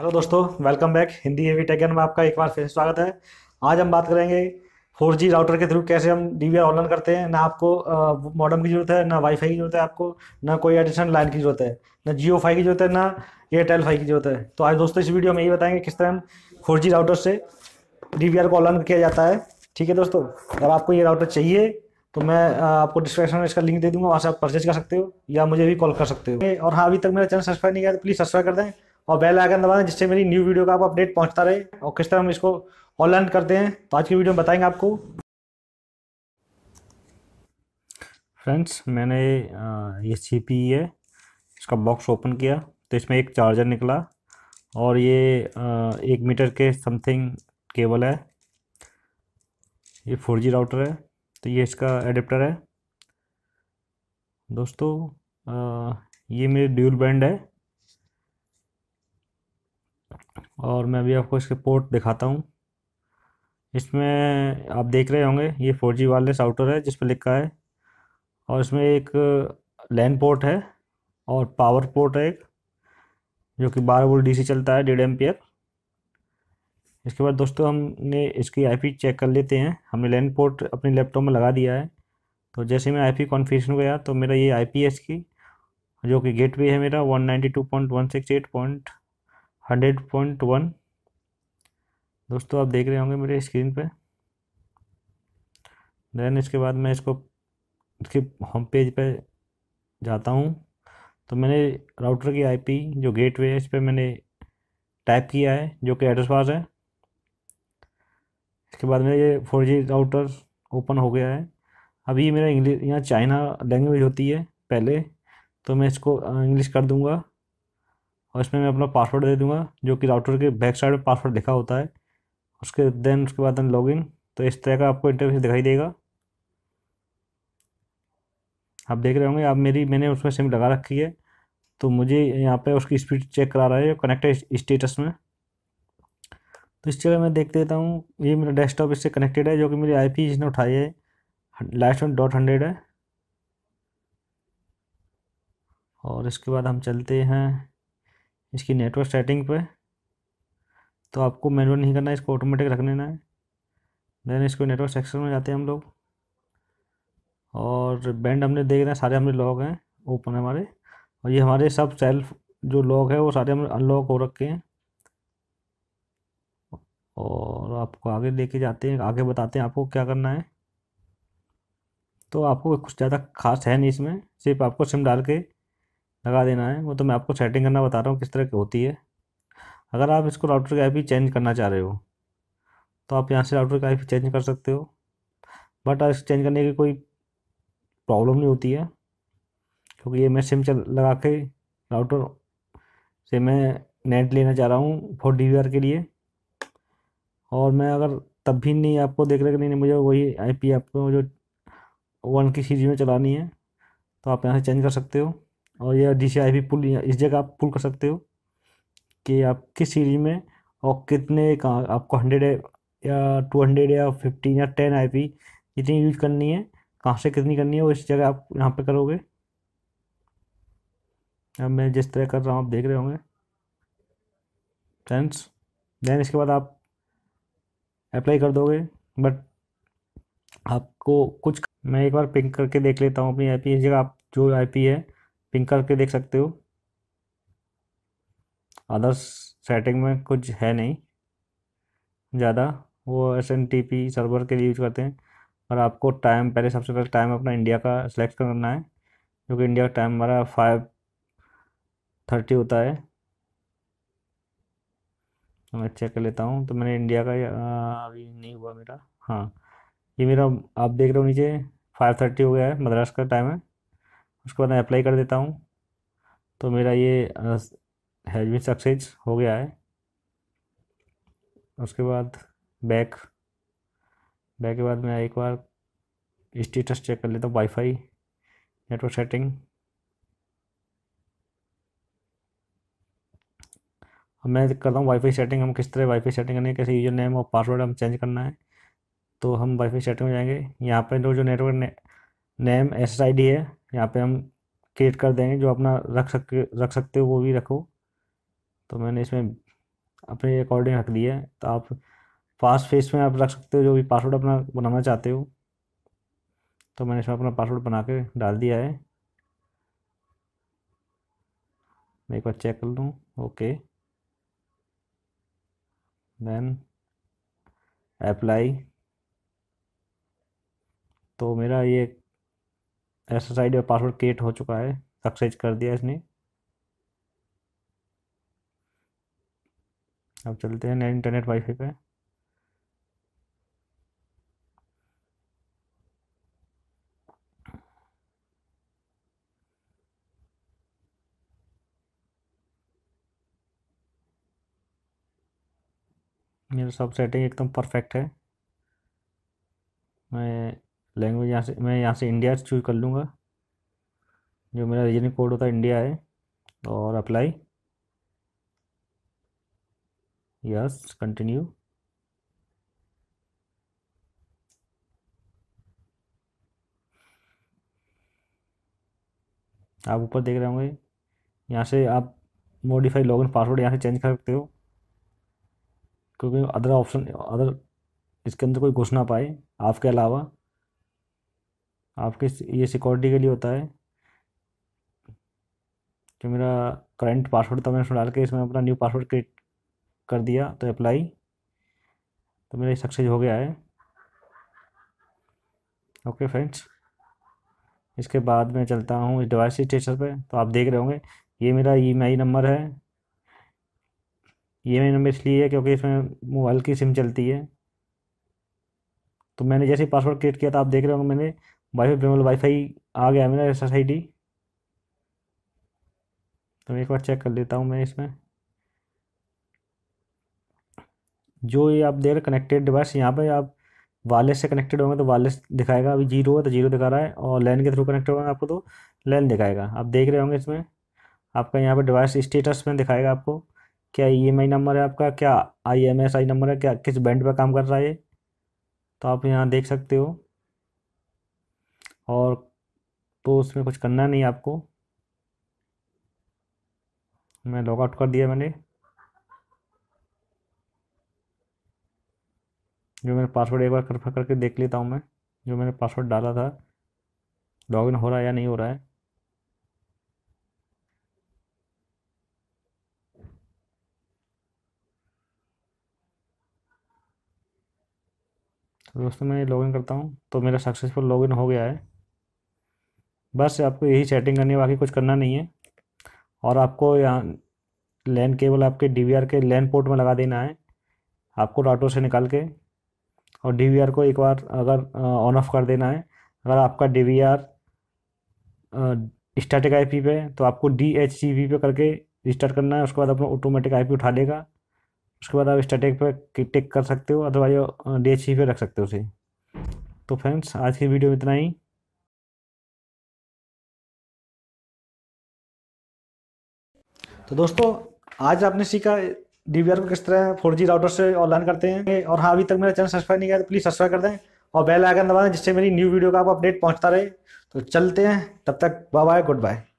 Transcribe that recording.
hello दोस्तों welcome back Hindi AV टेकन में आपका एक बार फिर स्वागत है आज हम बात करेंगे 4G राउटर के थ्रू कैसे हम डी वी ऑनलाइन करते हैं ना आपको मॉडम की जरूरत है ना वाईफाई की जरूरत है आपको ना कोई एडिशनल लाइन की जरूरत है ना जियो फाई की जरूरत है ना एयरटेल फाई की जरूरत है तो आज दोस्तों इस वीडियो में यही बताएंगे किस तरह हम फोर राउटर से डी को ऑनलाइन किया जाता है ठीक है दोस्तों अगर आपको ये राउटर चाहिए तो मैं आपको डिस्क्रिप्शन में इसका लिंक दे दूंगा वहाँ से आप परचेज कर सकते हो या मुझे भी कॉल कर सकते हो और हाँ अभी तक मेरा चैनल सब्सक्राइब नहीं किया तो प्लीज़ सब्सक्राइब कर दें और बेल आइकन दबाना जिससे मेरी न्यू वीडियो का आपको अपडेट पहुंचता रहे और किस तरह हम इसको ऑनलाइन करते हैं तो आज की वीडियो में बताएंगे आपको फ्रेंड्स मैंने ये सी पी e है इसका बॉक्स ओपन किया तो इसमें एक चार्जर निकला और ये एक मीटर के समथिंग केबल है ये फोर जी राउटर है तो ये इसका एडेप्टर है दोस्तों ये मेरे ड्यूल बैंड है और मैं अभी आपको इसके पोर्ट दिखाता हूँ इसमें आप देख रहे होंगे ये फोर जी वाले आउटर है जिस पर लिखा है और इसमें एक लैन पोर्ट है और पावर पोर्ट है एक जो कि बारह वोल्ट डीसी चलता है डेढ़ एम्पियर इसके बाद दोस्तों हमने इसकी आईपी चेक कर लेते हैं हमने लैन पोर्ट अपने लैपटॉप में लगा दिया है तो जैसे मैं आईपी कॉन्फ़िगरेशन गया तो मेरा ये पी है इसकी जो कि गेटवे है मेरा one ninety two point one six eight point hundred point one दोस्तों आप देख रहे होंगे मेरे स्क्रीन पे देन इसके बाद मैं इसको इसके होम पेज पे जाता हूँ तो मैंने राउटर की आईपी जो गेटवे है इस पर मैंने टाइप किया है जो कि एड्रेस पास है इसके बाद मेरा ये फोर जी राउटर ओपन हो गया है अभी मेरा इंग्लिश यहाँ चाइना लैंग्वेज होती है पहले तो मैं इसको इंग्लिश कर दूँगा और इसमें मैं अपना पासवर्ड दे दूंगा जो कि राउटर के बैक साइड में पासवर्ड लिखा होता है उसके देन उसके बाद लॉग इन तो इस तरह का आपको इंटरफेस दिखाई देगा आप देख रहे होंगे आप मेरी मैंने उसमें सिम लगा रखी है तो मुझे यहाँ पे उसकी स्पीड चेक करा रहा है कनेक्टेड स्टेटस में तो इस जगह मैं देख देता हूँ ये मेरा डेस्कटॉप इससे कनेक्टेड है जो कि मेरी आईपी इसने उठाई है लास्ट वन डॉट हंड्रेड है और इसके बाद हम चलते हैं इसकी नेटवर्क सेटिंग पे तो आपको मैनुअल नहीं करना इसको ऑटोमेटिक रख लेना है देन इसको नेटवर्क सेक्शन में जाते हैं हम लोग और बैंड हमने देख रहे हैं सारे हमारे लॉग हैं ओपन है हमारे और ये हमारे सब सेल्फ जो लॉग है वो सारे हमने अनलॉक हो रखे हैं और आपको आगे लेके जाते हैं आगे बताते हैं आपको क्या करना है तो आपको कुछ ज़्यादा खास है नहीं इसमें सिर्फ आपको सिम डाल के लगा देना है वो तो मैं आपको सेटिंग करना बता रहा हूँ किस तरह की होती है अगर आप इसको राउटर का आई चेंज करना चाह रहे हो तो आप यहाँ से राउटर का आई चेंज कर सकते हो बट इस चेंज करने की कोई प्रॉब्लम नहीं होती है क्योंकि ये मैं सिम चल लगा के राउटर से मैं नेट लेना चाह रहा हूँ फोर डी के लिए और मैं अगर तब भी नहीं आपको देख रहे नहीं, नहीं मुझे वही आईपी आपको जो वन की सीरीज में चलानी है तो आप यहाँ से चेंज कर सकते हो और यह डी सी आई भी पुल इस जगह आप पुल कर सकते हो कि आप किस सीरीज में और कितने का आपको हंड्रेड या टू हंड्रेड या फिफ्टीन या टेन आई पी जितनी यूज करनी है कहाँ से कितनी करनी है वो इस जगह आप यहाँ पे करोगे अब मैं जिस तरह कर रहा हूँ आप देख रहे होंगे फ्रेंड्स देन इसके बाद आप अप्लाई कर दोगे बट आपको कुछ मैं एक बार पिंक करके देख लेता हूँ अपनी पी इस जगह आप जो पी है पिंक करके देख सकते हो अदर्स सेटिंग में कुछ है नहीं ज़्यादा वो S N T P server के लिए यूज करते हैं और आपको टाइम पहले सबसे पहले टाइम अपना इंडिया का सिलेक्ट करना है क्योंकि इंडिया का टाइम हमारा फाइव थर्टी होता है तो मैं चेक कर लेता हूँ तो मैंने इंडिया का अभी नहीं हुआ मेरा हाँ ये मेरा आप देख रहे हो नीचे फाइव थर्टी हो गया है मद्रास का टाइम है उसके बाद मैं अप्लाई कर देता हूँ तो मेरा ये हैज़ बिन सक्सेस हो गया है उसके बाद बैक बैक के बाद मैं एक बार स्टेटस चेक कर लेता हूँ वाईफाई नेटवर्क सेटिंग अब मैं करता हूँ वाईफाई सेटिंग हम किस तरह वाईफाई सेटिंग करनी है कैसे यूजर नेम और पासवर्ड हम चेंज करना है तो हम वाईफाई सेटिंग में जाएंगे यहाँ पर तो जो जो नेटवर्क ने, नेम एस आई डी है यहाँ पे हम क्रिएट कर देंगे जो अपना रख सक रख सकते हो वो भी रखो तो मैंने इसमें अपने अकॉर्डिंग रख दिया है तो आप फास्ट फेस में आप रख सकते हो जो भी पासवर्ड अपना बनाना चाहते हो तो मैंने इसमें अपना पासवर्ड बना के डाल दिया है मैं एक बार चेक कर लूँ ओके देन अप्लाई तो मेरा ये एस एस और पासवर्ड क्रिएट हो चुका है सक्सेस कर दिया इसने अब चलते हैं नए इंटरनेट वाईफाई पे मेरा सब सेटिंग एकदम परफेक्ट है मैं लैंग्वेज यहाँ से मैं यहाँ से इंडिया चूज़ कर लूँगा जो मेरा रीजन कोड होता है इंडिया है और अप्लाई यस कंटिन्यू आप ऊपर देख रहे होंगे यहाँ से आप मॉडिफाई लॉगिन पासवर्ड यहाँ से चेंज कर सकते हो क्योंकि अदर ऑप्शन अदर इसके अंदर कोई घुस ना पाए आपके अलावा आपके ये सिक्योरिटी के लिए होता है कि मेरा करंट पासवर्ड था मैंने उसमें डाल के इसमें अपना न्यू पासवर्ड क्रिएट कर दिया तो अप्लाई तो मेरा सक्सेस हो गया है ओके फ्रेंड्स इसके बाद मैं चलता हूँ इस डिवाइस स्टेशन पे तो आप देख रहे होंगे ये मेरा ई एम आई नंबर है ई एम आई नंबर इसलिए है क्योंकि इसमें मोबाइल की सिम चलती है तो मैंने जैसे पासवर्ड क्रिएट किया था आप देख रहे होंगे मैंने वाईफाई पेमेल वाईफाई आ गया मेरा एस एस आई डी तो एक बार चेक कर लेता हूँ मैं इसमें जो ये आप देख रहे कनेक्टेड डिवाइस यहाँ पे आप वायरलेस से कनेक्टेड होंगे तो वायरलेस दिखाएगा अभी जीरो है तो जीरो दिखा रहा है और लैन के थ्रू कनेक्टेड होंगे आपको तो लैन दिखाएगा आप देख रहे होंगे इसमें आपका यहाँ पर डिवाइस स्टेटस में दिखाएगा आपको क्या ई e नंबर है आपका क्या I M S I number है क्या किस बैंड पर काम कर रहा है तो आप यहाँ देख सकते हो और तो उसमें कुछ करना नहीं आपको मैं लॉग आउट कर दिया मैंने जो मैंने पासवर्ड एक बार कन्फर्म करके देख लेता हूँ मैं जो मैंने पासवर्ड डाला था लॉगिन हो रहा है या नहीं हो रहा है तो दोस्तों मैं लॉगिन करता हूँ तो मेरा सक्सेसफुल लॉगिन हो गया है बस आपको यही सेटिंग करनी है बाकी कुछ करना नहीं है और आपको यहाँ लैन केबल आपके डी के लैन पोर्ट में लगा देना है आपको राउटर से निकाल के और डी को एक बार अगर ऑन ऑफ कर देना है अगर आपका D V static static P पे तो आपको डी एच सी वी पे करके रिस्टार्ट करना है उसके बाद अपना ऑटोमेटिक पी उठा लेगा उसके बाद आप स्टैटिक पे टिक कर सकते हो अदरवाइज डी एच सी पे रख सकते हो उसे तो फ्रेंड्स आज की वीडियो में इतना ही तो दोस्तों आज आपने सीखा डी को किस तरह फोर जी राउटर से ऑनलाइन करते हैं और हाँ अभी तक मेरा चैनल सब्सक्राइब नहीं किया तो प्लीज़ सब्सक्राइब कर दें और बेल आइकन दबा दें जिससे मेरी न्यू वीडियो का आपको अपडेट पहुंचता रहे तो चलते हैं तब तक बाय बाय गुड बाय